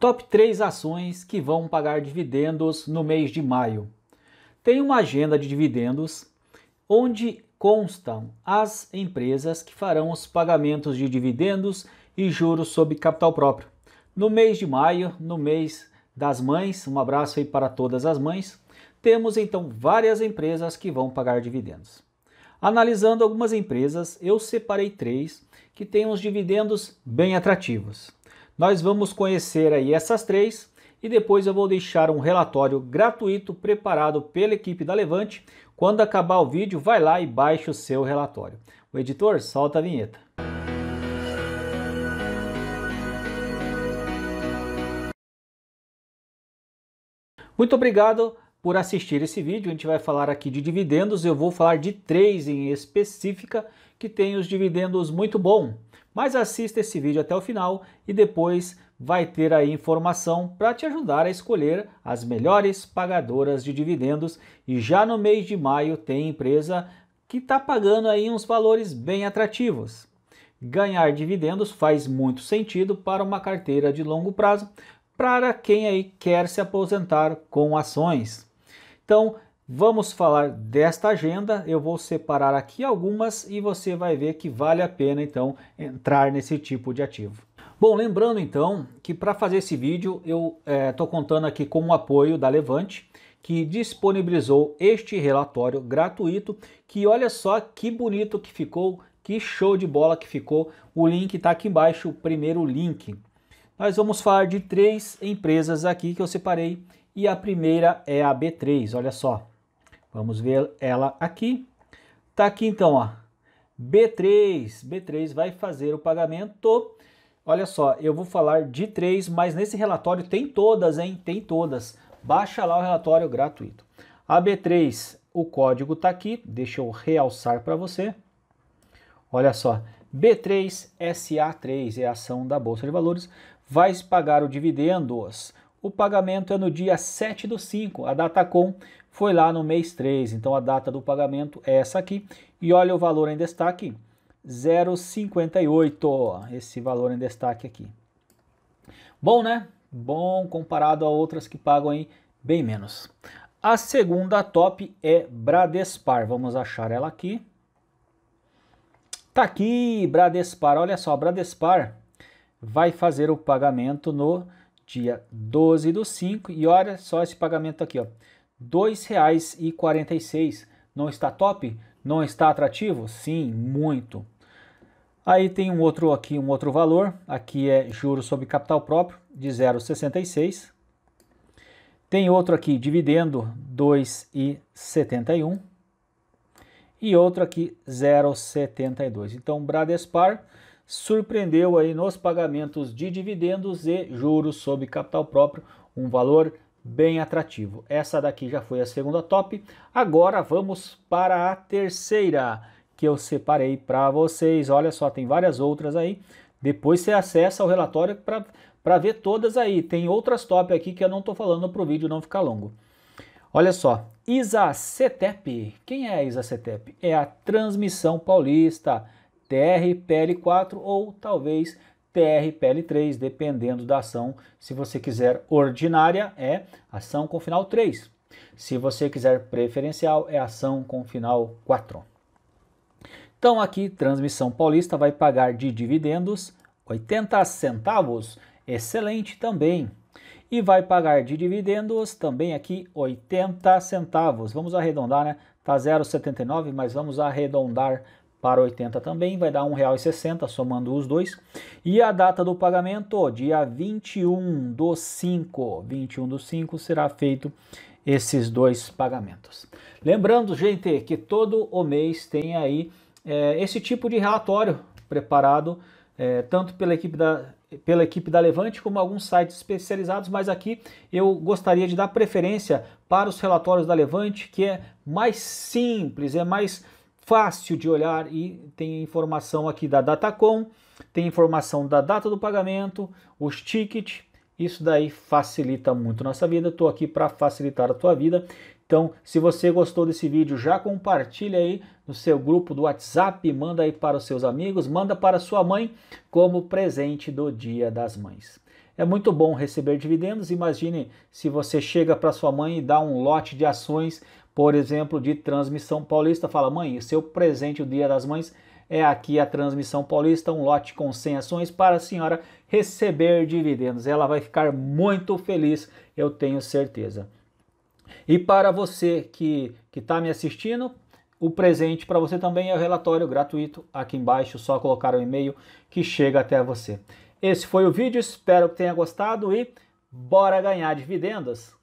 Top 3 ações que vão pagar dividendos no mês de maio. Tem uma agenda de dividendos onde constam as empresas que farão os pagamentos de dividendos e juros sobre capital próprio. No mês de maio, no mês das mães, um abraço aí para todas as mães, temos então várias empresas que vão pagar dividendos. Analisando algumas empresas, eu separei três que têm os dividendos bem atrativos. Nós vamos conhecer aí essas três e depois eu vou deixar um relatório gratuito preparado pela equipe da Levante. Quando acabar o vídeo, vai lá e baixa o seu relatório. O editor solta a vinheta. Muito obrigado por assistir esse vídeo. A gente vai falar aqui de dividendos. Eu vou falar de três em específica que tem os dividendos muito bom. Mas assista esse vídeo até o final e depois vai ter aí informação para te ajudar a escolher as melhores pagadoras de dividendos. E já no mês de maio tem empresa que está pagando aí uns valores bem atrativos. Ganhar dividendos faz muito sentido para uma carteira de longo prazo, para quem aí quer se aposentar com ações. Então, Vamos falar desta agenda, eu vou separar aqui algumas e você vai ver que vale a pena então entrar nesse tipo de ativo. Bom, lembrando então que para fazer esse vídeo eu estou é, contando aqui com o apoio da Levante, que disponibilizou este relatório gratuito, que olha só que bonito que ficou, que show de bola que ficou. O link está aqui embaixo, o primeiro link. Nós vamos falar de três empresas aqui que eu separei e a primeira é a B3, olha só. Vamos ver ela aqui. Tá aqui então, ó. B3, B3 vai fazer o pagamento. Olha só, eu vou falar de três, mas nesse relatório tem todas, hein? Tem todas. Baixa lá o relatório gratuito. A B3, o código tá aqui, deixa eu realçar para você. Olha só, B3SA3 é a ação da Bolsa de Valores, vai pagar o dividendos o pagamento é no dia 7 do 5. A data com foi lá no mês 3. Então a data do pagamento é essa aqui. E olha o valor em destaque: 0,58. Esse valor em destaque aqui. Bom, né? Bom comparado a outras que pagam aí bem menos. A segunda top é Bradespar. Vamos achar ela aqui. Tá aqui, Bradespar. Olha só, Bradespar vai fazer o pagamento no dia 12 do 5. E olha só esse pagamento aqui, ó. R$ 2,46. Não está top? Não está atrativo? Sim, muito. Aí tem um outro aqui, um outro valor. Aqui é juros sobre capital próprio de 0,66. Tem outro aqui, dividendo 2,71. E outro aqui, 0,72. Então, Bradespar surpreendeu aí nos pagamentos de dividendos e juros sobre capital próprio, um valor bem atrativo. Essa daqui já foi a segunda top. Agora vamos para a terceira que eu separei para vocês. Olha só, tem várias outras aí. Depois você acessa o relatório para ver todas aí. Tem outras top aqui que eu não estou falando para o vídeo não ficar longo. Olha só, Isacetep. Quem é a Isacetep? É a Transmissão Paulista TRPL4 ou talvez TRPL3, dependendo da ação. Se você quiser ordinária, é ação com final 3. Se você quiser preferencial, é ação com final 4. Então aqui, Transmissão Paulista vai pagar de dividendos 80 centavos, excelente também. E vai pagar de dividendos também aqui 80 centavos. Vamos arredondar, né? Tá 0,79, mas vamos arredondar para 80 também, vai dar R$ 1,60 somando os dois. E a data do pagamento, dia 21 do 5, 21 do 5 será feito esses dois pagamentos. Lembrando, gente, que todo o mês tem aí é, esse tipo de relatório preparado é, tanto pela equipe da pela equipe da Levante, como alguns sites especializados, mas aqui eu gostaria de dar preferência para os relatórios da Levante, que é mais simples, é mais fácil de olhar e tem informação aqui da Datacom, tem informação da data do pagamento, os tickets, isso daí facilita muito nossa vida. Estou aqui para facilitar a tua vida. Então, se você gostou desse vídeo, já compartilha aí no seu grupo do WhatsApp, manda aí para os seus amigos, manda para sua mãe como presente do Dia das Mães. É muito bom receber dividendos. Imagine se você chega para sua mãe e dá um lote de ações por exemplo, de transmissão paulista. Fala, mãe, seu presente, o Dia das Mães, é aqui a transmissão paulista, um lote com 100 ações para a senhora receber dividendos. Ela vai ficar muito feliz, eu tenho certeza. E para você que está me assistindo, o presente para você também é o relatório gratuito aqui embaixo, só colocar o um e-mail que chega até você. Esse foi o vídeo, espero que tenha gostado e bora ganhar dividendos!